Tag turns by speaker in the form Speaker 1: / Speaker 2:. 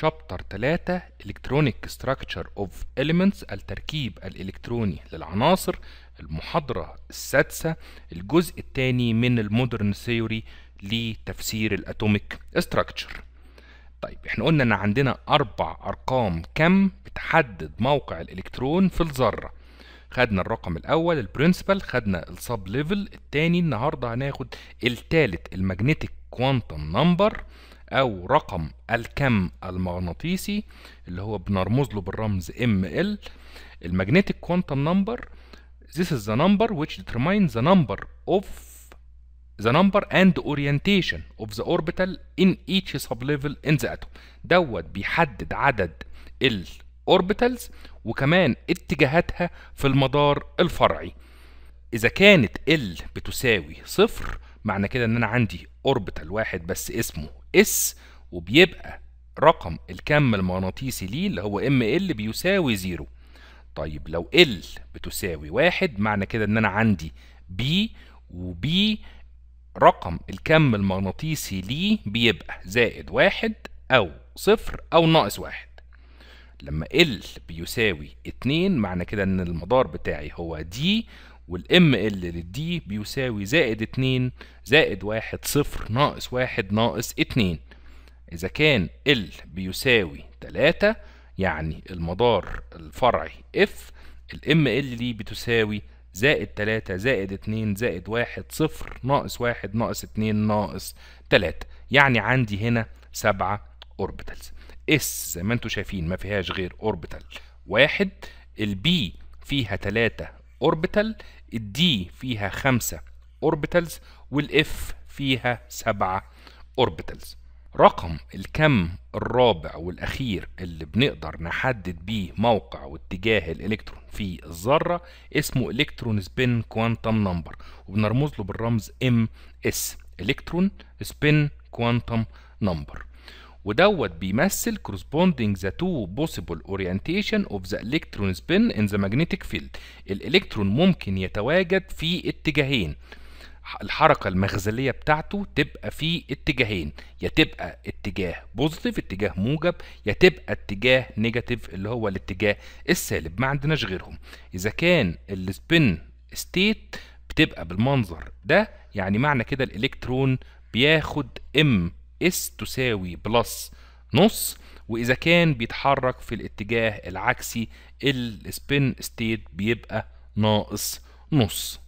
Speaker 1: شابتر 3 الكترونيك ستراكشر اوف اليمنتس التركيب الالكتروني للعناصر المحاضره السادسه الجزء الثاني من المودرن ثيوري لتفسير الاتوميك ستراكشر طيب احنا قلنا ان عندنا اربع ارقام كم بتحدد موقع الالكترون في الذره خدنا الرقم الاول البرنسبل خدنا السب ليفل الثاني النهارده هناخد الثالث المagnetic كوانتم نمبر أو رقم الكم المغناطيسي اللي هو بنرمز له بالرمز ML الماجنتيك quantum number this is the number which determines the number of the number and orientation of the orbital in each sublevel in the atom دوت بيحدد عدد ال orbitals وكمان اتجاهاتها في المدار الفرعي إذا كانت L بتساوي صفر معنى كده ان انا عندي اوربيتال واحد بس اسمه اس وبيبقى رقم الكم المغناطيسي ليه اللي هو ام ال بيساوي زيرو طيب لو ال بتساوي واحد معنى كده ان انا عندي بي وبي رقم الكم المغناطيسي ليه بيبقى زائد واحد أو صفر أو ناقص واحد لما ال بيساوي اتنين معنى كده إن المدار بتاعي هو دي والام ال للدي بيساوي زائد 2 زائد 1 صفر ناقص 1 ناقص 2 إذا كان ال بيساوي 3 يعني المدار الفرعي اف الام ال دي بتساوي زائد 3 زائد 2 زائد 1 صفر ناقص 1 ناقص 2 ناقص 3 يعني عندي هنا سبعة اوربيتالز اس زي ما انتم شايفين ما فيهاش غير اوربيتال واحد البي فيها تلاتة اوربيتال الدي فيها خمسة اوربيتالز والاف فيها سبعة اوربيتالز رقم الكم الرابع والاخير اللي بنقدر نحدد بيه موقع واتجاه الالكترون في الذره اسمه الكترون سبين كوانتم نمبر وبنرمز له بالرمز ام اس الكترون سبين كوانتم نمبر ودوت بيمثل corresponding the two possible orientation of the electron spin in the magnetic field الالكترون ممكن يتواجد في اتجاهين الحركة المخزلية بتاعته تبقى في اتجاهين يا تبقى اتجاه بوزيتيف اتجاه موجب يا تبقى اتجاه نيجاتيف اللي هو الاتجاه السالب ما عندناش غيرهم إذا كان السبين ستيت بتبقى بالمنظر ده يعني معنى كده الإلكترون بياخد ام اس تساوي بلس نص واذا كان بيتحرك في الاتجاه العكسي السبين ستيت بيبقى ناقص نص